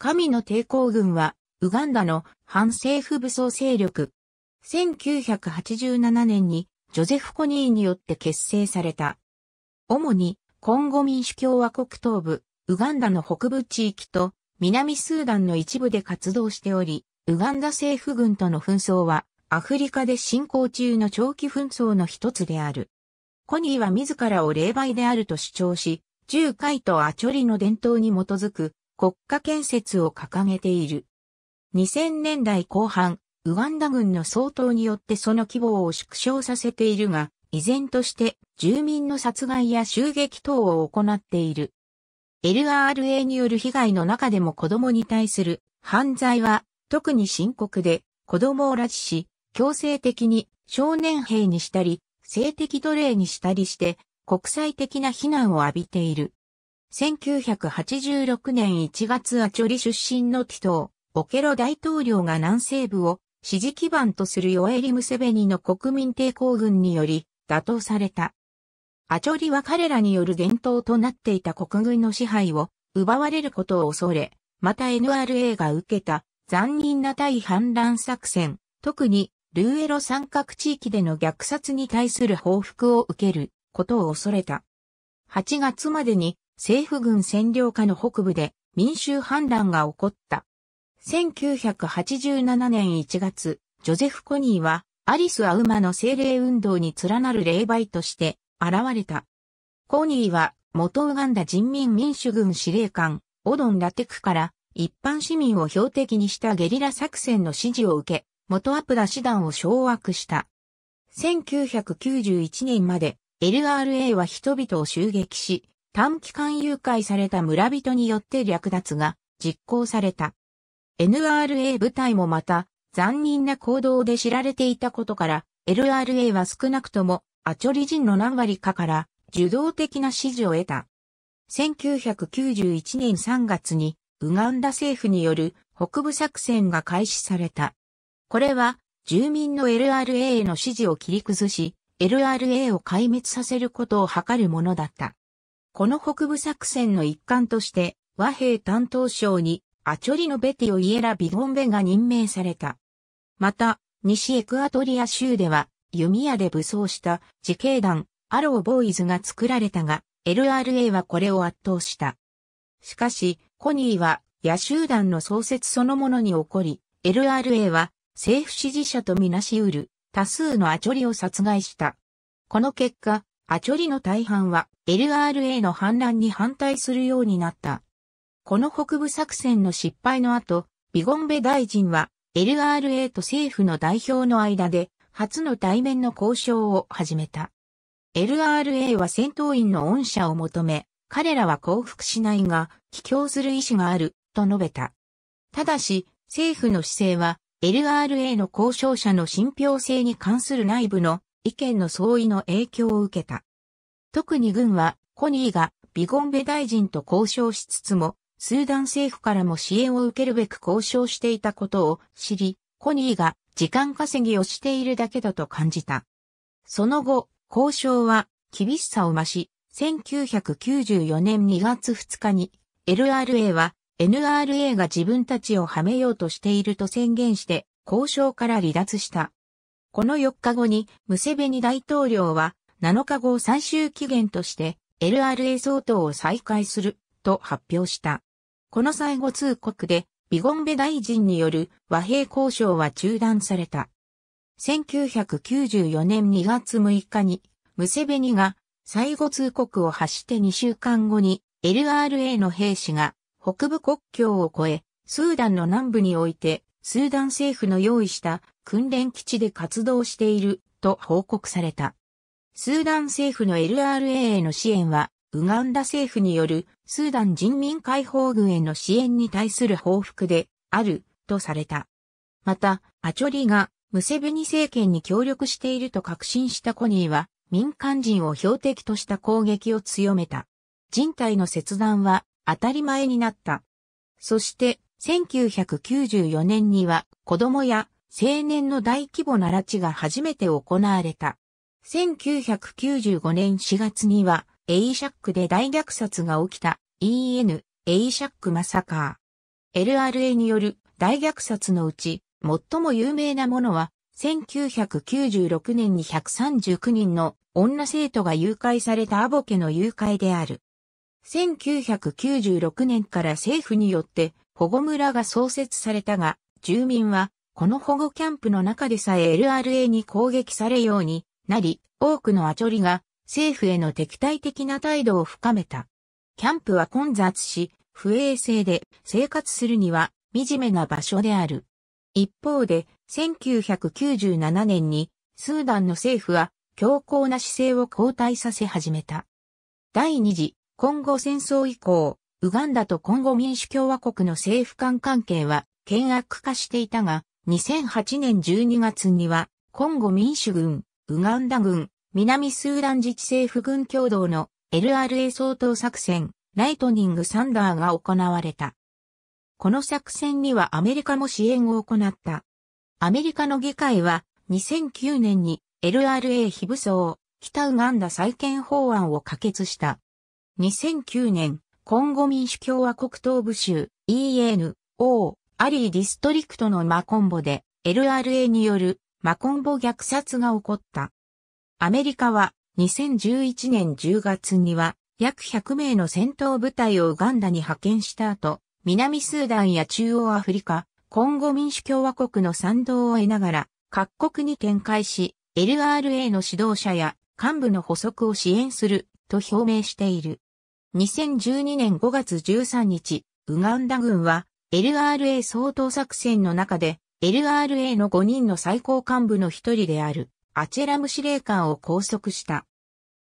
神の抵抗軍は、ウガンダの反政府武装勢力。1987年に、ジョゼフ・コニーによって結成された。主に、コンゴ民主共和国東部、ウガンダの北部地域と、南スーダンの一部で活動しており、ウガンダ政府軍との紛争は、アフリカで進行中の長期紛争の一つである。コニーは自らを霊媒であると主張し、銃海とアチョリの伝統に基づく国家建設を掲げている。2000年代後半、ウガンダ軍の総統によってその規模を縮小させているが、依然として住民の殺害や襲撃等を行っている。LRA による被害の中でも子供に対する犯罪は特に深刻で子供を拉致し、強制的に少年兵にしたり、性的奴隷にしたりして国際的な非難を浴びている。1986年1月アチョリ出身のティトー、オケロ大統領が南西部を支持基盤とするヨエリ・ムセベニの国民抵抗軍により打倒された。アチョリは彼らによる伝統となっていた国軍の支配を奪われることを恐れ、また NRA が受けた残忍な対反乱作戦、特にルーエロ三角地域での虐殺に対する報復を受けることを恐れた。8月までに政府軍占領下の北部で民衆反乱が起こった。1987年1月、ジョゼフ・コニーはアリス・アウマの精霊運動に連なる霊媒として現れた。コニーは元ウガンダ人民民主軍司令官、オドン・ラテクから一般市民を標的にしたゲリラ作戦の指示を受け、元アプラ師団を掌握した。1991年まで LRA は人々を襲撃し、短期間誘拐された村人によって略奪が実行された。NRA 部隊もまた残忍な行動で知られていたことから、LRA は少なくともアチョリ人の何割かから受動的な支持を得た。1991年3月にウガンダ政府による北部作戦が開始された。これは住民の LRA への支持を切り崩し、LRA を壊滅させることを図るものだった。この北部作戦の一環として、和平担当省にアチョリのベティオイエラ・ビゴンベが任命された。また、西エクアトリア州では、弓矢で武装した自警団、アローボーイズが作られたが、LRA はこれを圧倒した。しかし、コニーは野集団の創設そのものに起こり、LRA は政府支持者とみなしうる多数のアチョリを殺害した。この結果、アチョリの大半は LRA の反乱に反対するようになった。この北部作戦の失敗の後、ビゴンベ大臣は LRA と政府の代表の間で初の対面の交渉を始めた。LRA は戦闘員の恩赦を求め、彼らは降伏しないが、帰郷する意思がある、と述べた。ただし、政府の姿勢は、LRA の交渉者の信憑性に関する内部の意見の相違の影響を受けた。特に軍は、コニーがビゴンベ大臣と交渉しつつも、スーダン政府からも支援を受けるべく交渉していたことを知り、コニーが時間稼ぎをしているだけだと感じた。その後、交渉は厳しさを増し、1994年2月2日に LRA は NRA が自分たちをはめようとしていると宣言して交渉から離脱した。この4日後にムセベニ大統領は7日後最終期限として LRA 相当を再開すると発表した。この最後通告でビゴンベ大臣による和平交渉は中断された。1994年2月6日にムセベニが最後通告を発して2週間後に LRA の兵士が北部国境を越えスーダンの南部においてスーダン政府の用意した訓練基地で活動していると報告された。スーダン政府の LRA への支援は、ウガンダ政府によるスーダン人民解放軍への支援に対する報復であるとされた。また、アチョリがムセベニ政権に協力していると確信したコニーは、民間人を標的とした攻撃を強めた。人体の切断は当たり前になった。そして、1994年には子供や青年の大規模な拉致が初めて行われた。1995年4月には、エイシャックで大虐殺が起きた EN、エイシャックマサカー。LRA による大虐殺のうち、最も有名なものは、1996年に139人の女生徒が誘拐されたアボケの誘拐である。1996年から政府によって保護村が創設されたが、住民は、この保護キャンプの中でさえ LRA に攻撃されようになり、多くのアチョリが政府への敵対的な態度を深めた。キャンプは混雑し、不衛生で生活するには惨めな場所である。一方で、1997年にスーダンの政府は強硬な姿勢を後退させ始めた。第二次、今後戦争以降、ウガンダとコンゴ民主共和国の政府間関係は険悪化していたが、2008年12月には、コンゴ民主軍、ウガンダ軍、南スーダン自治政府軍共同の LRA 総統作戦、ライトニングサンダーが行われた。この作戦にはアメリカも支援を行った。アメリカの議会は2009年に LRA 非武装北ウガンダ再建法案を可決した。2009年、コンゴ民主共和国東部州 EN、O、アリーディストリクトのマコンボで LRA によるマコンボ虐殺が起こった。アメリカは2011年10月には約100名の戦闘部隊をウガンダに派遣した後、南スーダンや中央アフリカ、コンゴ民主共和国の賛同を得ながら各国に展開し、LRA の指導者や幹部の補足を支援すると表明している。2012年5月13日、ウガンダ軍は LRA 総統作戦の中で LRA の5人の最高幹部の一人であるアチェラム司令官を拘束した。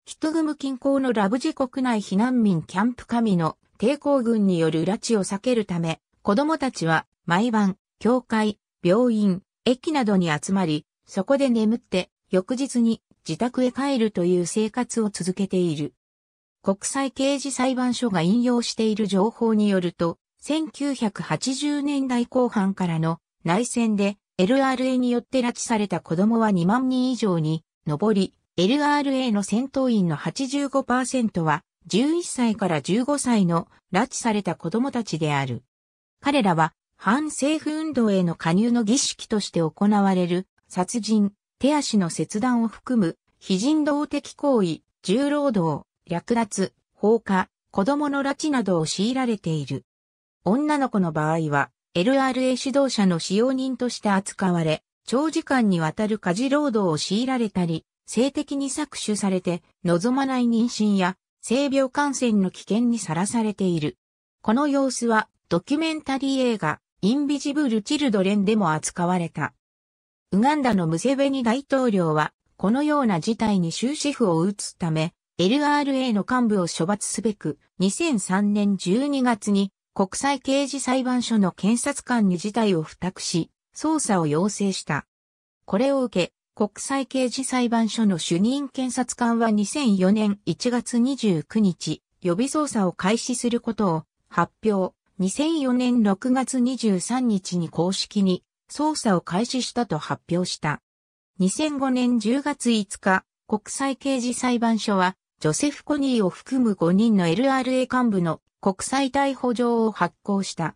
ヒトグム近郊のラブジ国内避難民キャンプ神の抵抗軍による拉致を避けるため、子供たちは毎晩、教会、病院、駅などに集まり、そこで眠って、翌日に自宅へ帰るという生活を続けている。国際刑事裁判所が引用している情報によると、1980年代後半からの内戦で LRA によって拉致された子供は2万人以上に上り、LRA の戦闘員の85%は11歳から15歳の拉致された子供たちである。彼らは反政府運動への加入の儀式として行われる殺人、手足の切断を含む非人道的行為、重労働、略奪、放火、子供の拉致などを強いられている。女の子の場合は、LRA 指導者の使用人として扱われ、長時間にわたる家事労働を強いられたり、性的に搾取されて、望まない妊娠や、性病感染の危険にさらされている。この様子は、ドキュメンタリー映画、インビジブル・チルドレンでも扱われた。ウガンダのムセベニ大統領は、このような事態に終止符を打つため、LRA の幹部を処罰すべく、2003年12月に国際刑事裁判所の検察官に事態を付託し、捜査を要請した。これを受け、国際刑事裁判所の主任検察官は2004年1月29日、予備捜査を開始することを発表。2004年6月23日に公式に捜査を開始したと発表した。2005年10月5日、国際刑事裁判所はジョセフ・コニーを含む5人の LRA 幹部の国際逮捕状を発行した。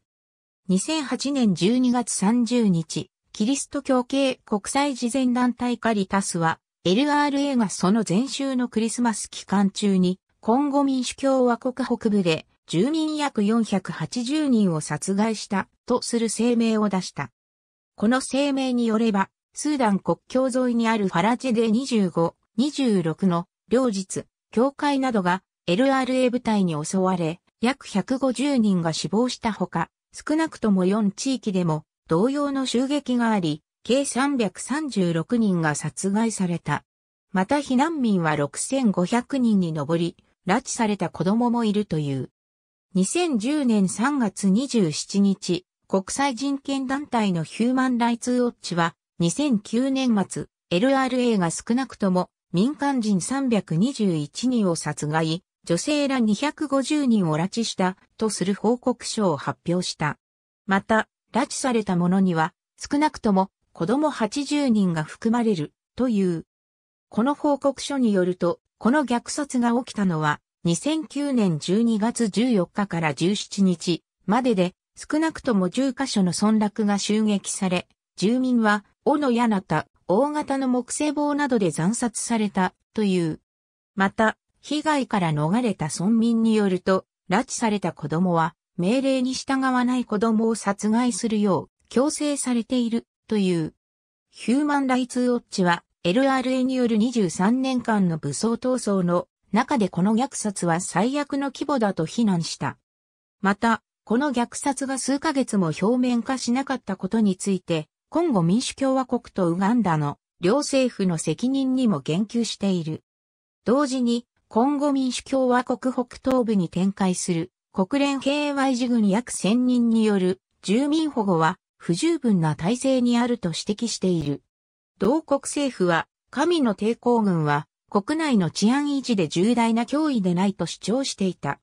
2008年12月30日、キリスト教系国際慈善団体カリタスは、LRA がその前週のクリスマス期間中に、今後民主共和国北部で住民約480人を殺害したとする声明を出した。この声明によれば、スーダン国境沿いにあるファラジェで25、26の両日、教会などが LRA 部隊に襲われ、約150人が死亡したほか、少なくとも4地域でも同様の襲撃があり、計336人が殺害された。また避難民は6500人に上り、拉致された子供もいるという。2010年3月27日、国際人権団体のヒューマンライツウォッチは、2009年末、LRA が少なくとも民間人321人を殺害、女性ら250人を拉致したとする報告書を発表した。また、拉致された者には少なくとも子供80人が含まれるという。この報告書によると、この虐殺が起きたのは2009年12月14日から17日までで少なくとも10カ所の村落が襲撃され、住民は、小野なた、大型の木製棒などで惨殺されたという。また、被害から逃れた村民によると、拉致された子供は命令に従わない子供を殺害するよう強制されているという。ヒューマン・ライツ・ウォッチは LRA による23年間の武装闘争の中でこの虐殺は最悪の規模だと非難した。また、この虐殺が数ヶ月も表面化しなかったことについて、今後民主共和国とウガンダの両政府の責任にも言及している。同時に、今後民主共和国北東部に展開する国連 k y 持軍約1000人による住民保護は不十分な体制にあると指摘している。同国政府は、神の抵抗軍は国内の治安維持で重大な脅威でないと主張していた。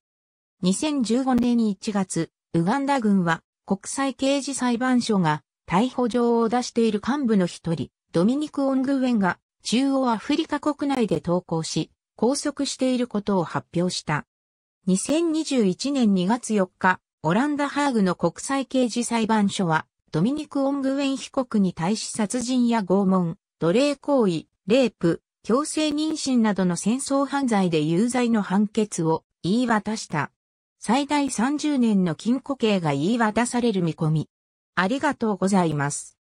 2015年1月、ウガンダ軍は国際刑事裁判所が逮捕状を出している幹部の一人、ドミニク・オングウェンが中央アフリカ国内で投稿し、拘束していることを発表した。2021年2月4日、オランダ・ハーグの国際刑事裁判所は、ドミニク・オングウェン被告に対し殺人や拷問、奴隷行為、レイプ、強制妊娠などの戦争犯罪で有罪の判決を言い渡した。最大30年の禁錮刑が言い渡される見込み。ありがとうございます。